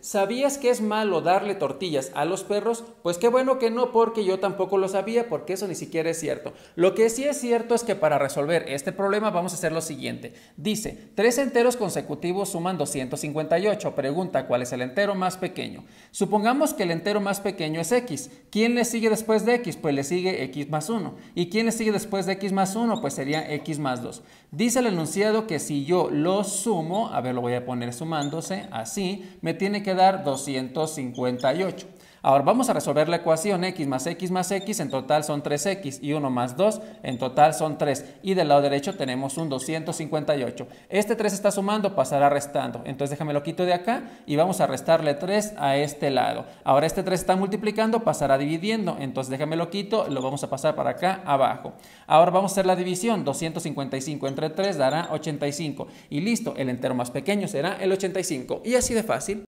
¿Sabías que es malo darle tortillas a los perros? Pues qué bueno que no, porque yo tampoco lo sabía, porque eso ni siquiera es cierto. Lo que sí es cierto es que para resolver este problema vamos a hacer lo siguiente. Dice, tres enteros consecutivos suman 258. Pregunta, ¿cuál es el entero más pequeño? Supongamos que el entero más pequeño es X. ¿Quién le sigue después de X? Pues le sigue X más 1. ¿Y quién le sigue después de X más 1? Pues sería X más 2. Dice el enunciado que si yo lo sumo, a ver, lo voy a poner sumándose, así, me tiene quedar 258. Ahora vamos a resolver la ecuación x más x más x, en total son 3x y 1 más 2, en total son 3. Y del lado derecho tenemos un 258. Este 3 está sumando, pasará restando. Entonces déjame lo quito de acá y vamos a restarle 3 a este lado. Ahora este 3 está multiplicando, pasará dividiendo. Entonces déjame lo quito, lo vamos a pasar para acá abajo. Ahora vamos a hacer la división, 255 entre 3 dará 85. Y listo, el entero más pequeño será el 85. Y así de fácil.